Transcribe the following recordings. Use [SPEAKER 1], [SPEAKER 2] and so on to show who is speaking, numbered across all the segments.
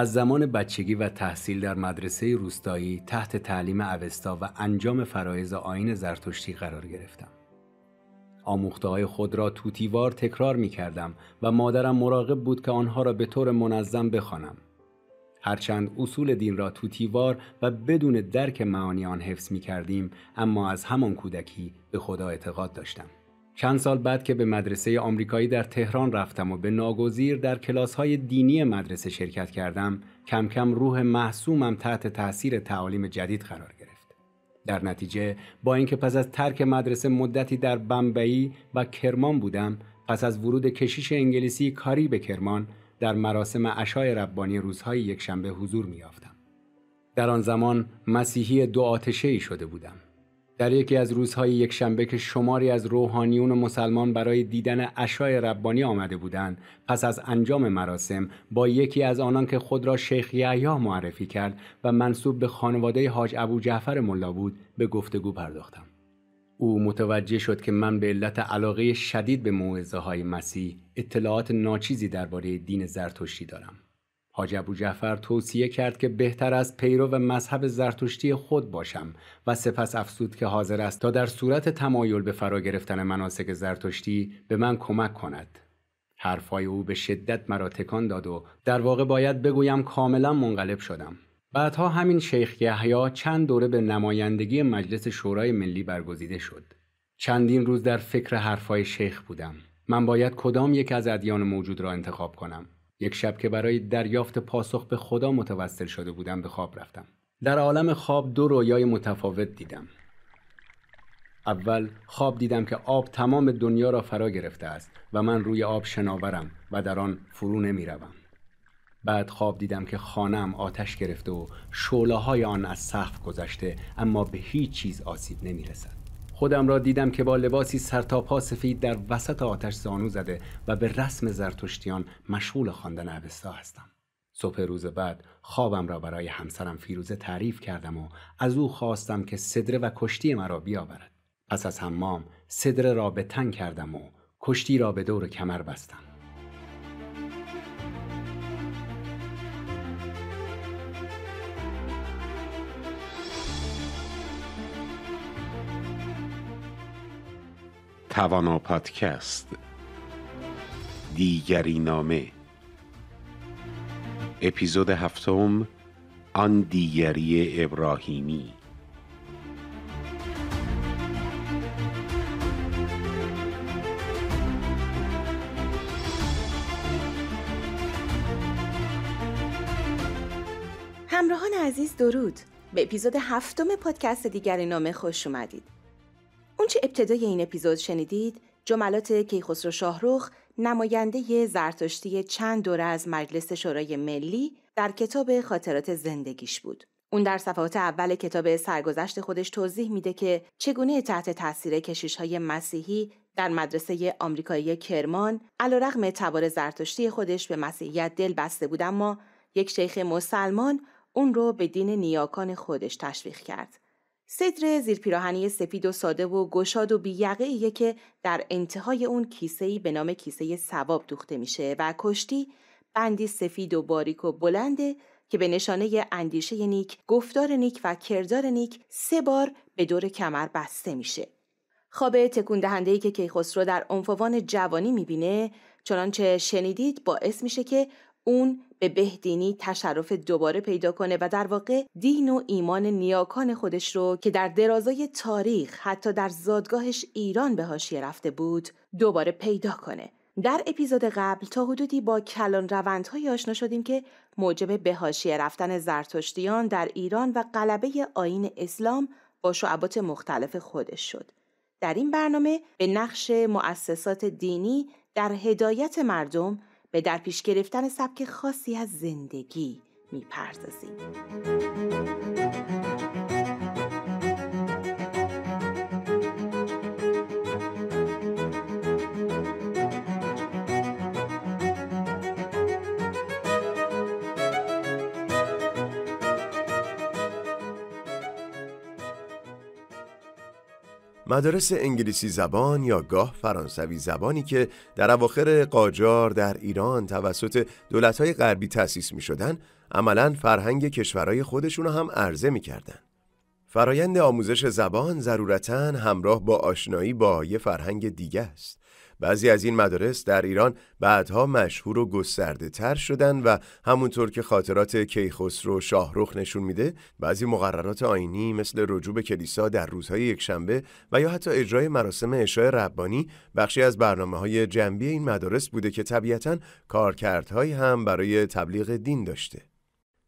[SPEAKER 1] از زمان بچگی و تحصیل در مدرسه روستایی تحت تعلیم اوستا و انجام فرایز آین زرتشتی قرار گرفتم. آموخته خود را توتیوار تکرار می کردم و مادرم مراقب بود که آنها را به طور منظم بخوانم. هرچند اصول دین را توتیوار و بدون درک معانی آن حفظ می کردیم اما از همان کودکی به خدا اعتقاد داشتم. چند سال بعد که به مدرسه آمریکایی در تهران رفتم و به ناگزیر در کلاس‌های دینی مدرسه شرکت کردم، کم کم روح محسومم تحت تاثیر تعالیم جدید قرار گرفت. در نتیجه با اینکه پس از ترک مدرسه مدتی در بمبئی و کرمان بودم، پس از ورود کشیش انگلیسی کاری به کرمان در مراسم عشای ربانی روزهای یکشنبه حضور می‌یافتم. در آن زمان مسیحی دو آتشه ای شده بودم. در یکی از روزهای یک شنبه که شماری از روحانیون مسلمان برای دیدن اشای ربانی آمده بودند پس از انجام مراسم با یکی از آنان که خود را شیخ یعیا معرفی کرد و منصوب به خانواده حاج ابو جعفر ملا بود به گفتگو پرداختم او متوجه شد که من به علت علاقه شدید به موعظه های مسیح اطلاعات ناچیزی درباره دین زرتشتی دارم حاج ابو جعفر توصیه کرد که بهتر از پیرو و مذهب زرتشتی خود باشم و سپس افسود که حاضر است تا در صورت تمایل به فرا گرفتن مناسک زرتشتی به من کمک کند. حرفهای او به شدت مرا تکان داد و در واقع باید بگویم کاملا منقلب شدم. بعدها همین شیخ یحیا چند دوره به نمایندگی مجلس شورای ملی برگزیده شد. چندین روز در فکر حرفای شیخ بودم. من باید کدام یک از ادیان موجود را انتخاب کنم. یک شب که برای دریافت پاسخ به خدا متوسل شده بودم به خواب رفتم در عالم خواب دو رویای متفاوت دیدم اول خواب دیدم که آب تمام دنیا را فرا گرفته است و من روی آب شناورم و در آن فرو روم. بعد خواب دیدم که خانم آتش گرفته و شعله های آن از سقف گذشته اما به هیچ چیز آسیب نمی رسد. خودم را دیدم که با لباسی سرتاپا سفید در وسط آتش زانو زده و به رسم زرتشتیان مشغول خواندن اوستا هستم صبح روز بعد خوابم را برای همسرم فیروزه تعریف کردم و از او خواستم که صدره و کشتی مرا بیاورد پس از حمام صدره را به تن کردم و کشتی را به دور کمر بستم توانا پادکست دیگری نامه اپیزود هفتم آن دیگری ابراهیمی
[SPEAKER 2] همراهان عزیز درود به اپیزود هفتم پادکست دیگری نامه خوش اومدید آنچه ابتدای این اپیزود شنیدید جملات کیخسرو شاهروخ نماینده زرتشتی چند دوره از مجلس شورای ملی در کتاب خاطرات زندگیش بود. اون در صفحات اول کتاب سرگذشت خودش توضیح میده که چگونه تحت تاثیر کشیش های مسیحی در مدرسه آمریکایی کرمان علیرغم تبار زرتشتی خودش به مسیحیت دل بسته بود اما یک شیخ مسلمان اون رو به دین نیاکان خودش تشویق کرد صدر زیر پیراهنی سفید و ساده و گشاد و ایه که در انتهای اون کیسه‌ای به نام کیسه سواب دوخته میشه و کشتی بندی سفید و باریک و بلنده که به نشانه اندیشه نیک، گفتار نیک و کردار نیک سه بار به دور کمر بسته میشه. خواب تکون دهنده که کیخسرو در انفوان جوانی میبینه چنانچه شنیدید باعث میشه که اون به بهدینی تشرف دوباره پیدا کنه و در واقع دین و ایمان نیاکان خودش رو که در درازای تاریخ حتی در زادگاهش ایران به حاشیه رفته بود دوباره پیدا کنه در اپیزود قبل تا حدودی با کلان روندهایی آشنا شدیم که موجب به رفتن زرتشتیان در ایران و غلبه آین اسلام با شعبات مختلف خودش شد در این برنامه به نقش مؤسسات دینی در هدایت مردم به در پیش گرفتن سبک خاصی از زندگی میپردازیم
[SPEAKER 3] مدارس انگلیسی زبان یا گاه فرانسوی زبانی که در اواخر قاجار در ایران توسط دولتهای غربی تأسیس می شدن، عملا فرهنگ کشورهای خودشون هم عرضه می کردن. فرایند آموزش زبان ضرورتا همراه با آشنایی با یه فرهنگ دیگه است. بعضی از این مدارس در ایران بعدها مشهور و گسترده تر شدن و همونطور که خاطرات کیخسرو شاهروخ نشون میده بعضی مقررات آینی مثل رجوع کلیسا در روزهای یکشنبه و یا حتی اجرای مراسم اشای ربانی بخشی از برنامه های جنبی این مدارس بوده که طبیعتا کارکردهایی هم برای تبلیغ دین داشته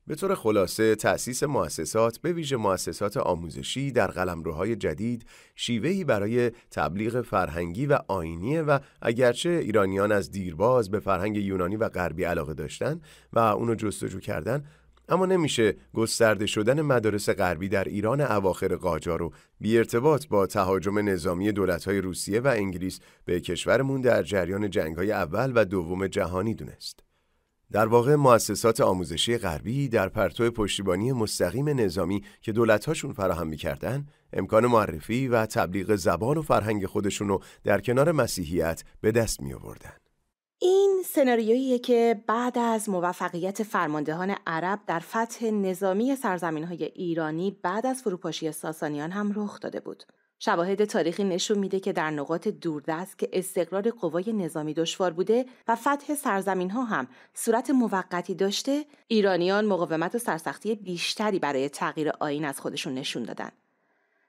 [SPEAKER 3] به طور خلاصه تأسیس مؤسسات به ویژه مؤسسات آموزشی در قلمروهای جدید شیوهی برای تبلیغ فرهنگی و آینیه و اگرچه ایرانیان از دیرباز به فرهنگ یونانی و غربی علاقه داشتن و اونو جستجو کردن اما نمیشه گسترده شدن مدارس غربی در ایران اواخر قاجار رو بی ارتباط با تهاجم نظامی دولت‌های روسیه و انگلیس به کشورمون در جریان جنگ‌های اول و دوم جهانی دونست. در واقع مؤسسات آموزشی غربی در پرتو پشتیبانی مستقیم نظامی که دولتهاشون فراهم میکردن امکان معرفی و تبلیغ زبان و فرهنگ خودشونو رو در کنار مسیحیت به دست می
[SPEAKER 2] این سناریویی که بعد از موفقیت فرماندهان عرب در فتح نظامی سرزمین های ایرانی بعد از فروپاشی ساسانیان هم رخ داده بود. شواهد تاریخی نشون میده که در نقاط دوردست که استقرار قوای نظامی دشوار بوده و فتح سرزمین ها هم صورت موقتی داشته ایرانیان مقاومت و سرسختی بیشتری برای تغییر آین از خودشون نشون دادن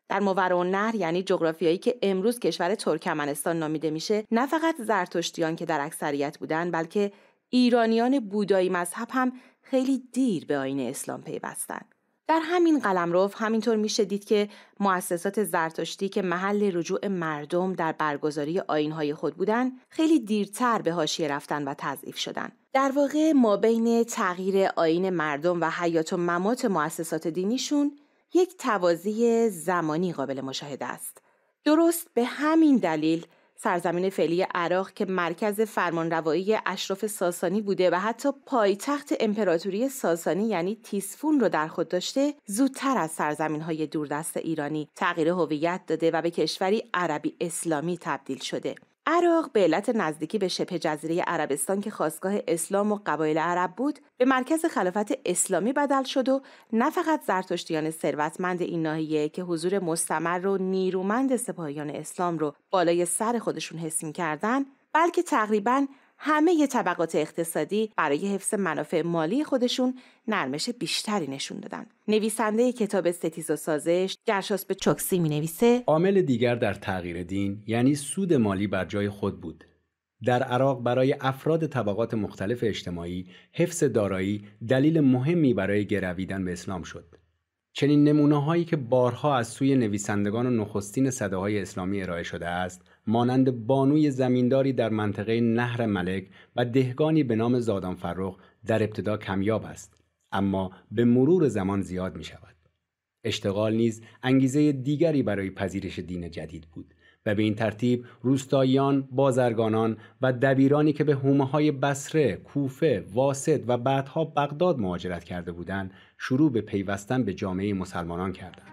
[SPEAKER 2] در ماورا نهر یعنی جغرافیایی که امروز کشور ترکمنستان نامیده میشه نه فقط زرتشتیان که در اکثریت بودن بلکه ایرانیان بودایی مذهب هم خیلی دیر به آین اسلام پیوستند در همین قلمرو همینطور میشه دید که مؤسسات زرتشتی که محل رجوع مردم در برگزاری آینهای خود بودند خیلی دیرتر به حاشیه رفتن و تضعیف شدن در واقع ما بین تغییر آین مردم و حیات و ممات مؤسسات دینیشون یک توازی زمانی قابل مشاهده است درست به همین دلیل سرزمین فعلی عراق که مرکز فرمانروایی اشراف ساسانی بوده و حتی پایتخت امپراتوری ساسانی یعنی تیسفون رو در خود داشته زودتر از سرزمین های دوردست ایرانی تغییر هویت داده و به کشوری عربی اسلامی تبدیل شده عراق به علت نزدیکی به شبه جزیره عربستان که خواستگاه اسلام و قبایل عرب بود به مرکز خلافت اسلامی بدل شد و نه فقط زرتشتیان ثروتمند این ناحیه که حضور مستمر و نیرومند سپاهیان اسلام رو بالای سر خودشون حس کردن بلکه تقریبا همه طبقات اقتصادی برای حفظ منافع مالی خودشون نرمش بیشتری نشون دادن. نویسنده کتاب ستیز و سازش گرشاس به چکسی
[SPEAKER 1] می نویسه عامل دیگر در تغییر دین یعنی سود مالی بر جای خود بود. در عراق برای افراد طبقات مختلف اجتماعی حفظ دارایی دلیل مهمی برای گرویدن به اسلام شد. چنین نمونه هایی که بارها از سوی نویسندگان و نخستین صداهای اسلامی ارائه شده است مانند بانوی زمینداری در منطقه نهر ملک و دهگانی به نام زادان فرخ در ابتدا کمیاب است اما به مرور زمان زیاد می شود. اشتغال نیز انگیزه دیگری برای پذیرش دین جدید بود و به این ترتیب روستاییان، بازرگانان و دبیرانی که به حومه های بسره، کوفه، واسط و بعدها بغداد مهاجرت کرده بودند شروع به پیوستن به جامعه مسلمانان کردند.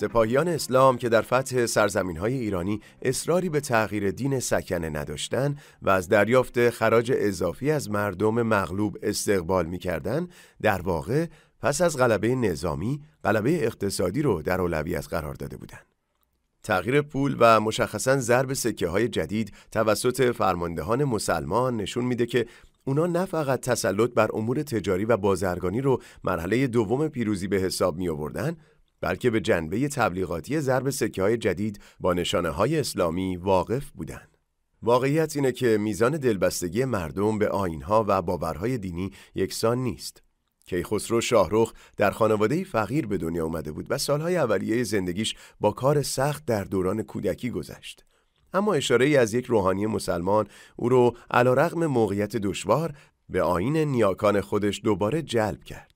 [SPEAKER 3] سپاهیان اسلام که در فتح سرزمین های ایرانی اصراری به تغییر دین سکنه نداشتند و از دریافت خراج اضافی از مردم مغلوب استقبال کردن در واقع پس از غلبه نظامی غلبه اقتصادی رو در از قرار داده بودند تغییر پول و مشخصا ضرب سکه های جدید توسط فرماندهان مسلمان نشون میده که اونا نه فقط تسلط بر امور تجاری و بازرگانی رو مرحله دوم پیروزی به حساب می آوردن بلکه به جنبه تبلیغاتی ضرب سکه های جدید با نشانه های اسلامی واقف بودند. واقعیت اینه که میزان دلبستگی مردم به آینها و باورهای دینی یکسان نیست. کیخسرو شاهروخ در خانواده فقیر به دنیا اومده بود و سالهای اولیه زندگیش با کار سخت در دوران کودکی گذشت. اما اشاره ای از یک روحانی مسلمان او رو علا موقعیت دشوار به آین نیاکان خودش دوباره جلب کرد.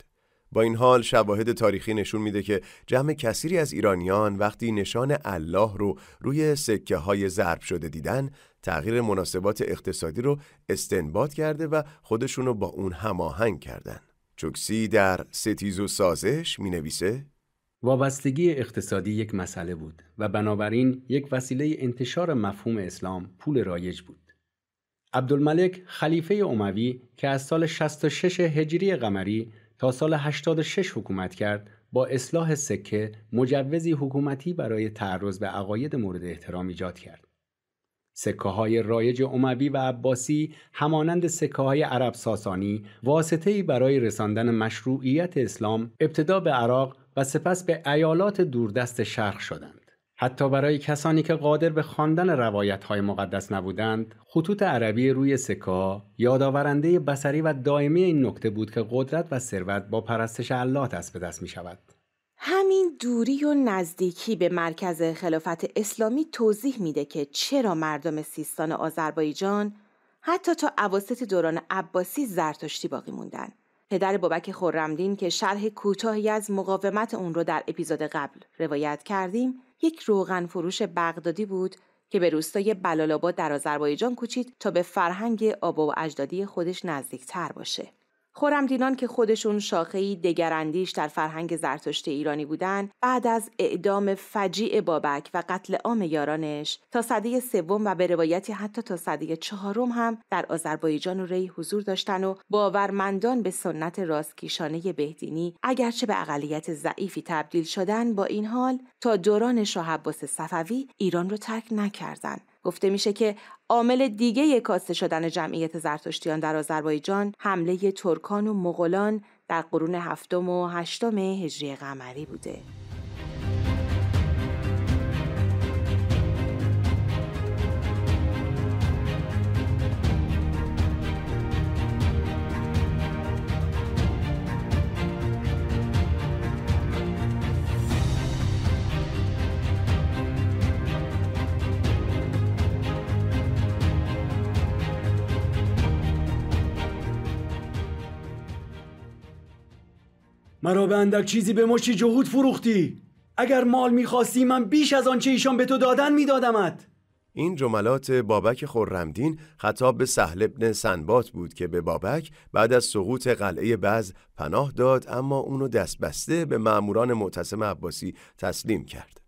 [SPEAKER 3] با این حال شواهد تاریخی نشون میده که جمع کثیری از ایرانیان وقتی نشان الله رو روی سکه های ضرب شده دیدن تغییر مناسبات اقتصادی رو استنباط کرده و خودشونو با اون هماهنگ کردن. چوکسی در ستیز و سازش می نویسه
[SPEAKER 1] وابستگی اقتصادی یک مسئله بود و بنابراین یک وسیله انتشار مفهوم اسلام پول رایج بود. عبدالملک خلیفه اموی که از سال 66 هجری قمری تا سال 86 حکومت کرد با اصلاح سکه مجوزی حکومتی برای تعرض به عقاید مورد احترام ایجاد کرد. سکه های رایج عموی و عباسی همانند سکه های عرب ساسانی واسطه برای رساندن مشروعیت اسلام ابتدا به عراق و سپس به ایالات دوردست شرق شدند. حتی برای کسانی که قادر به خواندن روایت های مقدس نبودند، خطوط عربی روی سکا یادآورنده بسری و دائمی این نکته بود که قدرت و ثروت با پرستش الله دست به دست می شود.
[SPEAKER 2] همین دوری و نزدیکی به مرکز خلافت اسلامی توضیح میده که چرا مردم سیستان آذربایجان حتی تا عواسط دوران عباسی زرتشتی باقی موندن. پدر بابک خورمدین که شرح کوتاهی از مقاومت اون رو در اپیزود قبل روایت کردیم یک روغن فروش بغدادی بود که به روستای بلالابا در آذربایجان کوچید تا به فرهنگ آبا و اجدادی خودش نزدیک تر باشه. خورمدینان که خودشون شاخهی دگراندیش در فرهنگ زرتشت ایرانی بودند بعد از اعدام فجیع بابک و قتل عام یارانش تا صده سوم و به روایتی حتی تا صده چهارم هم در آذربایجان و ری حضور داشتن و باورمندان به سنت راستکیشانه بهدینی اگرچه به اقلیت ضعیفی تبدیل شدن با این حال تا دوران شاه عباس صفوی ایران رو ترک نکردند گفته میشه که عامل دیگه کاسته شدن جمعیت زرتشتیان در آذربایجان حمله ترکان و مغولان در قرون هفتم و هشتم هجری قمری بوده.
[SPEAKER 1] مرا به اندک چیزی به مشتی جهود فروختی اگر مال میخواستی من بیش از آنچه ایشان به تو دادن میدادمت
[SPEAKER 3] این جملات بابک خورمدین خطاب به سهل ابن سنبات بود که به بابک بعد از سقوط قلعه بز پناه داد اما اونو دست بسته به معموران معتصم عباسی تسلیم کرد.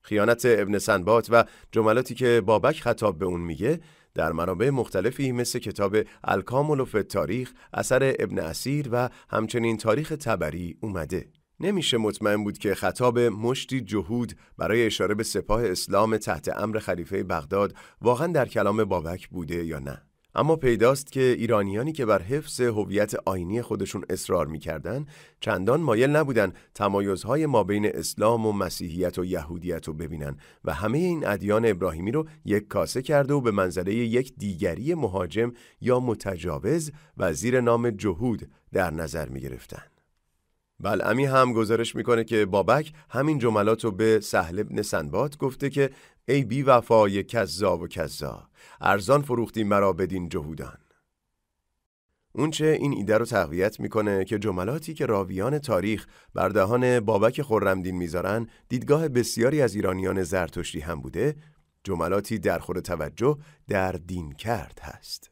[SPEAKER 3] خیانت ابن سنبات و جملاتی که بابک خطاب به اون میگه در منابع مختلفی مثل کتاب الکامل و تاریخ اثر ابن اسیر و همچنین تاریخ تبری اومده. نمیشه مطمئن بود که خطاب مشتی جهود برای اشاره به سپاه اسلام تحت امر خلیفه بغداد واقعا در کلام بابک بوده یا نه. اما پیداست که ایرانیانی که بر حفظ هویت آینی خودشون اصرار میکردن چندان مایل نبودند تمایزهای ما بین اسلام و مسیحیت و یهودیت رو ببینن و همه این ادیان ابراهیمی رو یک کاسه کرده و به منظره یک دیگری مهاجم یا متجاوز و زیر نام جهود در نظر می گرفتن. بله، امی هم گزارش میکنه که بابک همین جملات رو به سهل ابن گفته که ای بی وفای کذاب و کذا ارزان فروختی مرا بدین جهودان اونچه این ایده رو تقویت میکنه که جملاتی که راویان تاریخ بر دهان بابک خرمدین میذارن دیدگاه بسیاری از ایرانیان زرتشتی هم بوده جملاتی در خور توجه در دین کرد هست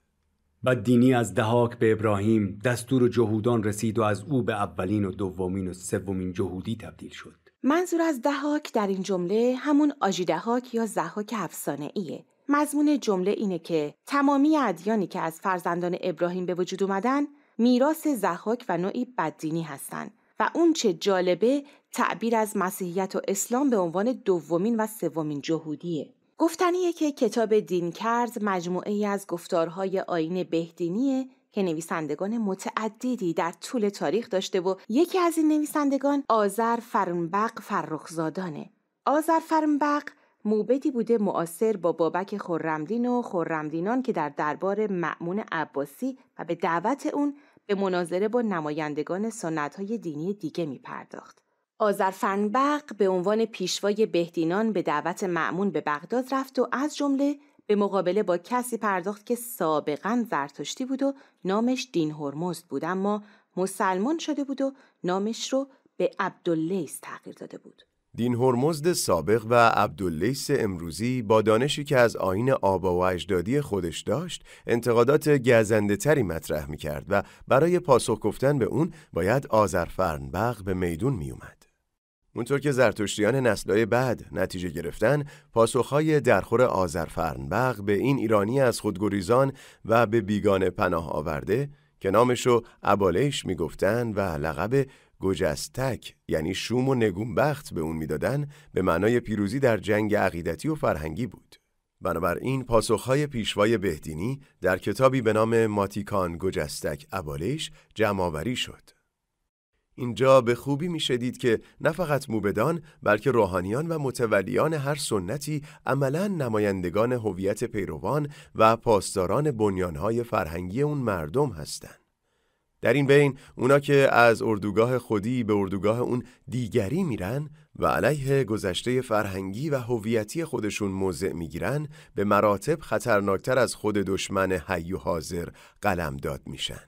[SPEAKER 1] و دینی از دهاک به ابراهیم دستور جهودان رسید و از او به اولین و دومین و سومین جهودی تبدیل شد
[SPEAKER 2] منظور از دهاک در این جمله همون آجی دهاک یا زهاک افسانه ایه مضمون جمله اینه که تمامی ادیانی که از فرزندان ابراهیم به وجود اومدن میراث زهاک و نوعی بددینی هستند و اون چه جالبه تعبیر از مسیحیت و اسلام به عنوان دومین و سومین جهودیه گفتنیه که کتاب کرد مجموعه ای از گفتارهای آین بهدینیه که نویسندگان متعددی در طول تاریخ داشته و یکی از این نویسندگان آذر فرنبق فرخزادانه آذر فرنبق موبدی بوده معاصر با بابک خورمدین و خورمدینان که در دربار معمون عباسی و به دعوت اون به مناظره با نمایندگان سنت های دینی دیگه می پرداخت. آذرفنبق به عنوان پیشوای بهدینان به دعوت معمون به بغداد رفت و از جمله به مقابله با کسی پرداخت که سابقا زرتشتی بود و نامش دین هرمزد بود اما مسلمان شده بود و نامش رو به عبداللیس تغییر داده بود.
[SPEAKER 3] دین هرمزد سابق و عبداللیس امروزی با دانشی که از آین آبا و اجدادی خودش داشت انتقادات گزنده تری مطرح می کرد و برای پاسخ گفتن به اون باید آزرفرنبغ به میدون می اونطور که زرتشتیان نسلهای بعد نتیجه گرفتن پاسخهای درخور آزرفرنبق به این ایرانی از خودگریزان و به بیگان پناه آورده که نامشو ابالش میگفتند و لقب گجستک یعنی شوم و نگونبخت به اون میدادن به معنای پیروزی در جنگ عقیدتی و فرهنگی بود. بنابراین پاسخهای پیشوای بهدینی در کتابی به نام ماتیکان گجستک عبالش جمعآوری شد. اینجا به خوبی میشه دید که نه فقط موبدان بلکه روحانیان و متولیان هر سنتی عملا نمایندگان هویت پیروان و پاسداران بنیانهای فرهنگی اون مردم هستند. در این بین اونا که از اردوگاه خودی به اردوگاه اون دیگری میرن و علیه گذشته فرهنگی و هویتی خودشون موضع میگیرن به مراتب خطرناکتر از خود دشمن حی و حاضر قلمداد میشن.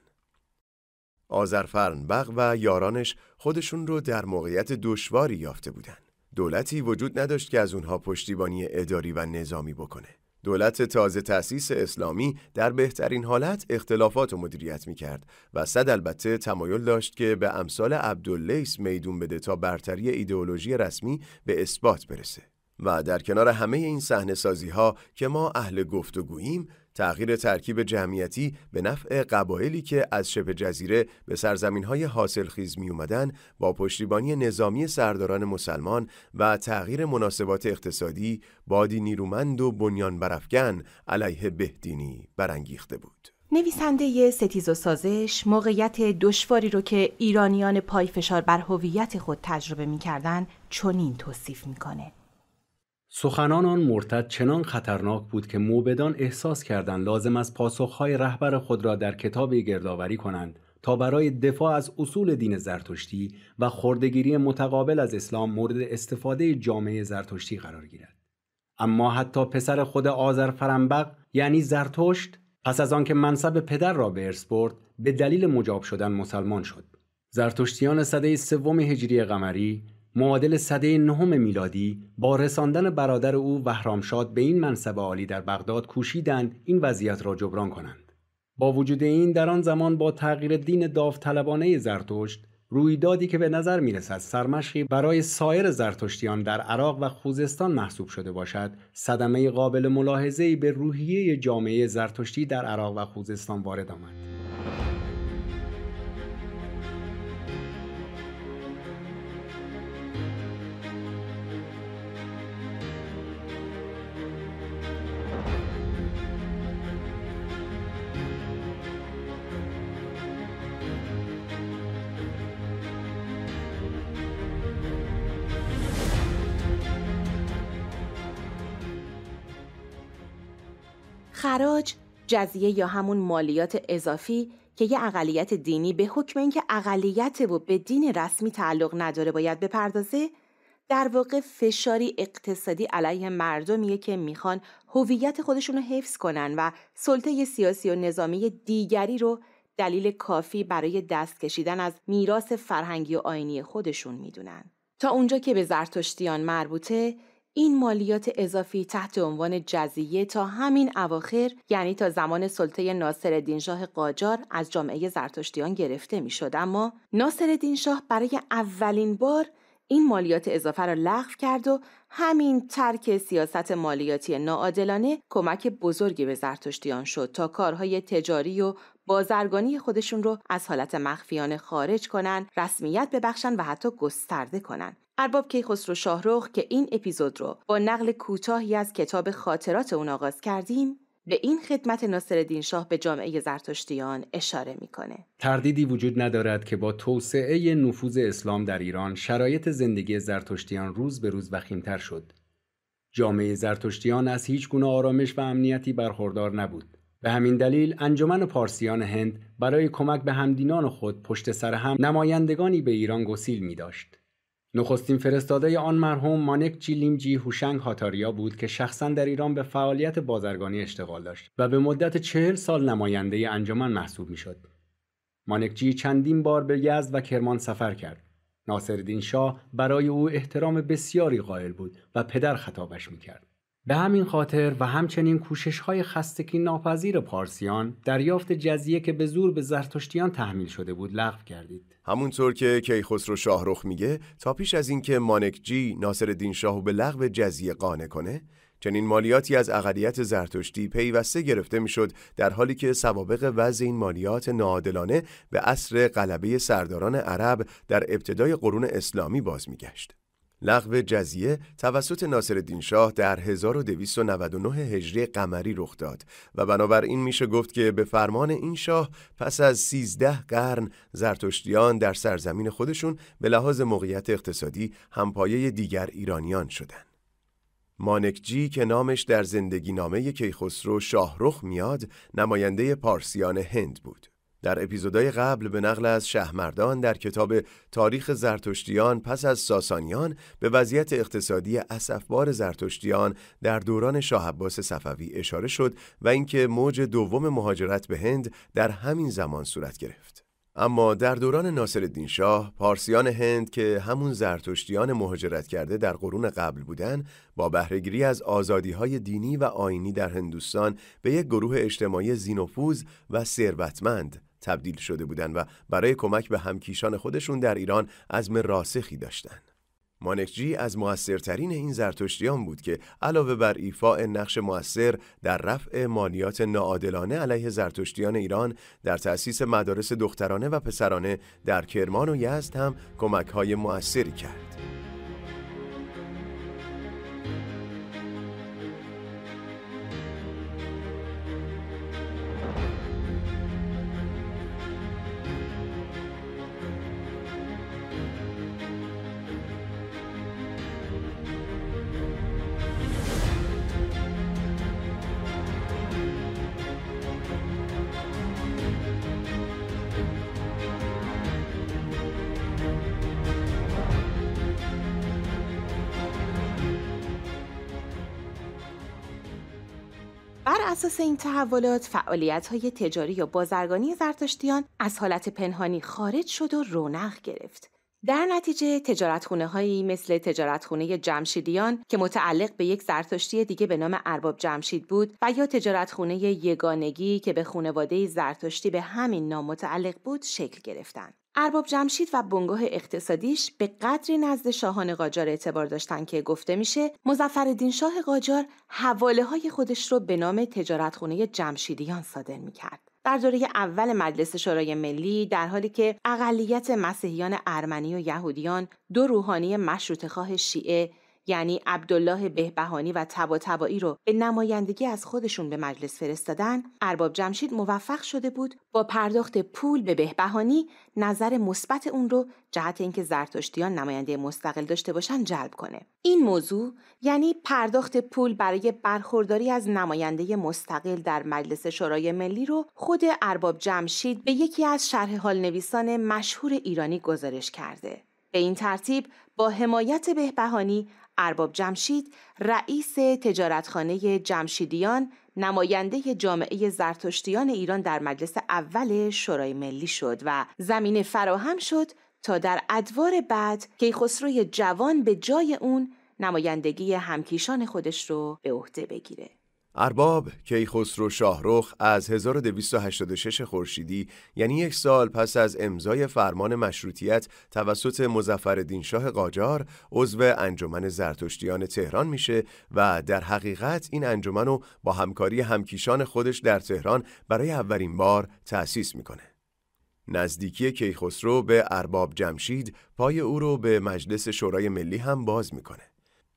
[SPEAKER 3] بغ و یارانش خودشون رو در موقعیت دشواری یافته بودند. دولتی وجود نداشت که از اونها پشتیبانی اداری و نظامی بکنه. دولت تازه تأسیس اسلامی در بهترین حالت اختلافات و مدیریت می کرد و صد البته تمایل داشت که به امثال عبداللیس میدون بده تا برتری ایدئولوژی رسمی به اثبات برسه. و در کنار همه این سحن سازی ها که ما اهل گفتگوییم تغییر ترکیب جمعیتی به نفع قبایلی که از شبه جزیره به سرزمین های حاصل خیز می اومدن با پشتیبانی نظامی سرداران مسلمان و تغییر مناسبات اقتصادی بادی نیرومند و بنیان برافکن علیه بهدینی برانگیخته بود.
[SPEAKER 2] نویسنده ستیز و سازش موقعیت دشواری رو که ایرانیان پای فشار بر هویت خود تجربه میکردن چنین توصیف میکنه
[SPEAKER 1] سخنان آن مرتد چنان خطرناک بود که موبدان احساس کردند لازم است پاسخهای رهبر خود را در کتابی گردآوری کنند تا برای دفاع از اصول دین زرتشتی و خوردهگیری متقابل از اسلام مورد استفاده جامعه زرتشتی قرار گیرد اما حتی پسر خود آذر فرنبق یعنی زرتشت پس از آنکه منصب پدر را به ارث برد به دلیل مجاب شدن مسلمان شد زرتشتیان سده سوم هجری قمری معادل صده نهم میلادی با رساندن برادر او وهرامشاد به این منصب عالی در بغداد کوشیدند این وضعیت را جبران کنند با وجود این در آن زمان با تغییر دین داوطلبانه زرتشت رویدادی که به نظر میرسد سرمشقی برای سایر زرتشتیان در عراق و خوزستان محسوب شده باشد صدمه قابل ملاحظه‌ای به روحیه جامعه زرتشتی در عراق و خوزستان وارد آمد
[SPEAKER 2] خراج جزیه یا همون مالیات اضافی که یه اقلیت دینی به حکم اینکه اقلیت و به دین رسمی تعلق نداره باید بپردازه در واقع فشاری اقتصادی علیه مردمیه که میخوان هویت خودشون رو حفظ کنن و سلطه سیاسی و نظامی دیگری رو دلیل کافی برای دست کشیدن از میراث فرهنگی و آینی خودشون میدونن تا اونجا که به زرتشتیان مربوطه این مالیات اضافی تحت عنوان جزیه تا همین اواخر یعنی تا زمان سلطه ناصر شاه قاجار از جامعه زرتشتیان گرفته می شد اما ناصر شاه برای اولین بار این مالیات اضافه را لغو کرد و همین ترک سیاست مالیاتی ناعادلانه کمک بزرگی به زرتشتیان شد تا کارهای تجاری و بازرگانی خودشون رو از حالت مخفیانه خارج کنن، رسمیت ببخشن و حتی گسترده کنن. ارباب کیخسرو شاهرخ که این اپیزود رو با نقل کوتاهی از کتاب خاطرات اون آغاز کردیم به این خدمت ناصرالدین شاه به جامعه زرتشتیان اشاره میکنه
[SPEAKER 1] تردیدی وجود ندارد که با توسعه نفوذ اسلام در ایران شرایط زندگی زرتشتیان روز به روز وخیمتر شد جامعه زرتشتیان از هیچ گونه آرامش و امنیتی برخوردار نبود به همین دلیل انجمن پارسیان هند برای کمک به همدینان خود پشت سر هم نمایندگانی به ایران گسیل می نخستین فرستاده آن مرحوم لیم جی هوشنگ هاتاریا بود که شخصا در ایران به فعالیت بازرگانی اشتغال داشت و به مدت چهل سال نماینده انجمن محسوب میشد. جی چندین بار به یزد و کرمان سفر کرد. ناصرالدین شاه برای او احترام بسیاری قائل بود و پدر خطابش میکرد. به همین خاطر و همچنین کوشش های خستگی ناپذیر پارسیان دریافت جزیه که به زور به زرتشتیان تحمیل
[SPEAKER 3] شده بود لغو کردید. همونطور که کیخسرو شاهرخ میگه تا پیش از اینکه مانکجی ناصر دین شاهو به لغو جزیه قانه کنه چنین مالیاتی از اقلیت زرتشتی پیوسته گرفته میشد در حالی که سوابق وضع این مالیات ناعادلانه به اصر غلبه سرداران عرب در ابتدای قرون اسلامی باز میگشت. لغو جزیه توسط دین شاه در 1299 هجری قمری رخ داد و بنابراین میشه گفت که به فرمان این شاه پس از 13 قرن زرتشتیان در سرزمین خودشون به لحاظ موقعیت اقتصادی همپایه دیگر ایرانیان شدند. مانکجی که نامش در زندگی نامه شاه شاهرخ میاد نماینده پارسیان هند بود. در اپیزودهای قبل به نقل از شهرمردان در کتاب تاریخ زرتشتیان پس از ساسانیان به وضعیت اقتصادی اسفبار زرتشتیان در دوران شاه عباس صفوی اشاره شد و اینکه موج دوم مهاجرت به هند در همین زمان صورت گرفت. اما در دوران ناصرالدین شاه پارسیان هند که همون زرتشتیان مهاجرت کرده در قرون قبل بودن با بهرهگیری از آزادی های دینی و آینی در هندوستان به یک گروه اجتماعی زینوفوز و ثروتمند تبدیل شده بودند و برای کمک به همکیشان خودشون در ایران عزم راسخی داشتند. مانکجی از موثرترین این زرتشتیان بود که علاوه بر ایفاع نقش موثر در رفع مالیات ناعادلانه علیه زرتشتیان ایران در تأسیس مدارس دخترانه و پسرانه در کرمان و یزد هم کمکهای موثری کرد.
[SPEAKER 2] بر اساس این تحولات فعالیت های تجاری و بازرگانی زرتشتیان از حالت پنهانی خارج شد و رونق گرفت. در نتیجه تجارتخونه هایی مثل تجارتخونه جمشیدیان که متعلق به یک زرتشتی دیگه به نام ارباب جمشید بود و یا تجارتخونه یگانگی که به خانواده زرتشتی به همین نام متعلق بود شکل گرفتند. ارباب جمشید و بنگاه اقتصادیش به قدری نزد شاهان قاجار اعتبار داشتند که گفته میشه مزفردین شاه قاجار حواله های خودش رو به نام تجارتخونه جمشیدیان صادر میکرد. در دوره اول مجلس شورای ملی در حالی که اقلیت مسیحیان ارمنی و یهودیان دو روحانی مشروط خواه شیعه یعنی عبدالله بهبهانی و تبا رو به نمایندگی از خودشون به مجلس فرستادن ارباب جمشید موفق شده بود با پرداخت پول به بهبهانی نظر مثبت اون رو جهت اینکه زرتشتیان نماینده مستقل داشته باشن جلب کنه این موضوع یعنی پرداخت پول برای برخورداری از نماینده مستقل در مجلس شورای ملی رو خود ارباب جمشید به یکی از شرح حال نویسان مشهور ایرانی گزارش کرده به این ترتیب با حمایت بهبهانی ارباب جمشید رئیس تجارتخانه جمشیدیان نماینده جامعه زرتشتیان ایران در مجلس اول شورای ملی شد و زمینه فراهم شد تا در ادوار بعد کیخسروی جوان به جای اون نمایندگی همکیشان خودش رو به عهده بگیره.
[SPEAKER 3] ارباب کیخسرو شاهروخ از 1286 خورشیدی یعنی یک سال پس از امضای فرمان مشروطیت توسط مزفردین شاه قاجار عضو انجمن زرتشتیان تهران میشه و در حقیقت این انجمن رو با همکاری همکیشان خودش در تهران برای اولین بار تأسیس میکنه. نزدیکی کیخسرو به ارباب جمشید پای او رو به مجلس شورای ملی هم باز میکنه.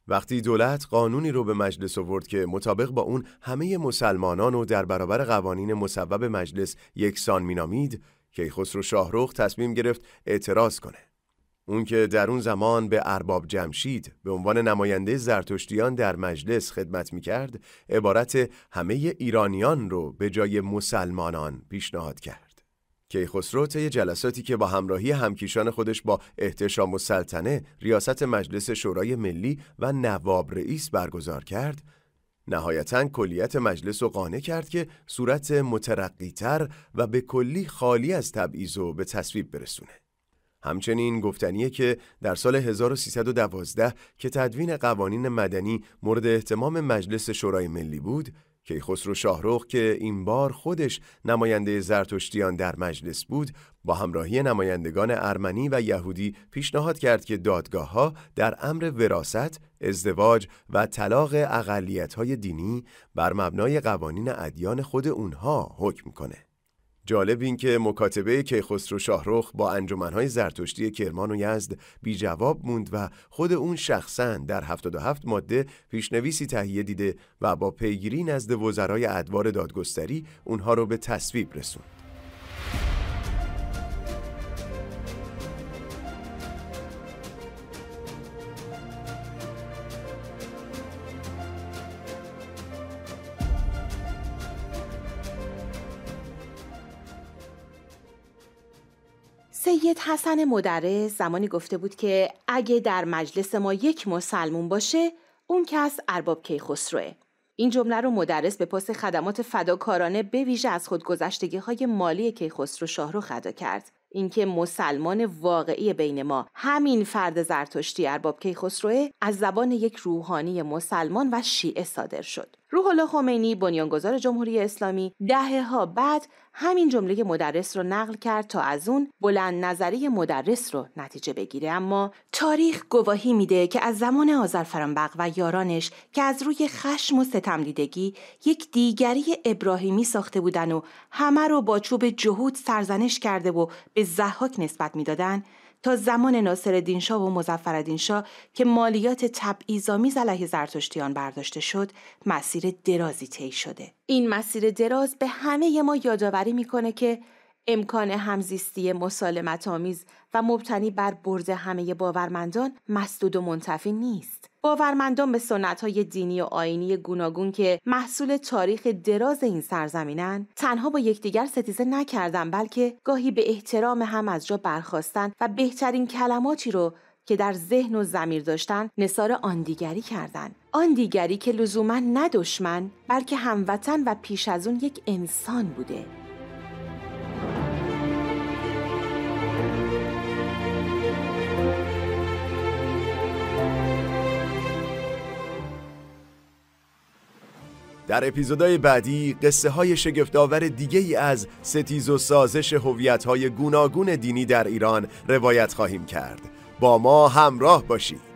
[SPEAKER 3] وقتی دولت قانونی رو به مجلس آورد که مطابق با اون همه مسلمانان و در برابر قوانین مصوب مجلس یکسان مینامید کیخسرو شاهروخ تصمیم گرفت اعتراض کنه اون که در اون زمان به ارباب جمشید به عنوان نماینده زرتشتیان در مجلس خدمت کرد، عبارت همه ایرانیان رو به جای مسلمانان پیشنهاد کرد کیخسرو طی جلساتی که با همراهی همکیشان خودش با احتشام و سلطنه ریاست مجلس شورای ملی و نواب رئیس برگزار کرد، نهایتا کلیت مجلس و قانع کرد که صورت مترقیتر و به کلی خالی از تبعیض و به تصویب برسونه. همچنین گفتنیه که در سال 1312 که تدوین قوانین مدنی مورد احتمام مجلس شورای ملی بود، کیخسرو شاهروخ که این بار خودش نماینده زرتشتیان در مجلس بود با همراهی نمایندگان ارمنی و یهودی پیشنهاد کرد که دادگاه ها در امر وراست، ازدواج و طلاق اقلیت های دینی بر مبنای قوانین ادیان خود اونها حکم کنه. جالب این که مکاتبه کیخسرو شاهرخ با انجمنهای زرتشتی کرمان و یزد بی جواب موند و خود اون شخصا در 77 ماده پیشنویسی تهیه دیده و با پیگیری نزد وزرای ادوار دادگستری اونها رو به تصویب رسوند.
[SPEAKER 2] حسن مدرس زمانی گفته بود که اگه در مجلس ما یک مسلمون باشه اون کس ارباب کیخسروه این جمله رو مدرس به پاس خدمات فداکارانه به ویژه از گذشتگی های مالی شاه رو خدا کرد اینکه مسلمان واقعی بین ما همین فرد زرتشتی ارباب کیخسروه از زبان یک روحانی مسلمان و شیعه صادر شد روح الله خمینی بنیانگذار جمهوری اسلامی دهه ها بعد همین جمله مدرس رو نقل کرد تا از اون بلند نظری مدرس رو نتیجه بگیره اما تاریخ گواهی میده که از زمان فرانبق و یارانش که از روی خشم و ستمدیدگی یک دیگری ابراهیمی ساخته بودن و همه رو با چوب جهود سرزنش کرده و به زحاک نسبت میدادن تا زمان ناصر دینشا و مزفر دینشا که مالیات ایزامی علیه زرتشتیان برداشته شد مسیر درازی طی شده این مسیر دراز به همه ما یادآوری میکنه که امکان همزیستی مسالمت آمیز و مبتنی بر برد همه باورمندان مسدود و منتفی نیست باورمندان به سنت های دینی و آینی گوناگون که محصول تاریخ دراز این سرزمینن تنها با یکدیگر ستیزه نکردن بلکه گاهی به احترام هم از جا برخواستن و بهترین کلماتی رو که در ذهن و زمیر داشتن نصار آن دیگری کردن آن دیگری که لزوما نه دشمن بلکه هموطن و پیش از اون یک انسان بوده
[SPEAKER 3] در اپیزودهای بعدی قصه های شگفتآور دیگه ای از ستیز و سازش هویت های گوناگون دینی در ایران روایت خواهیم کرد با ما همراه باشید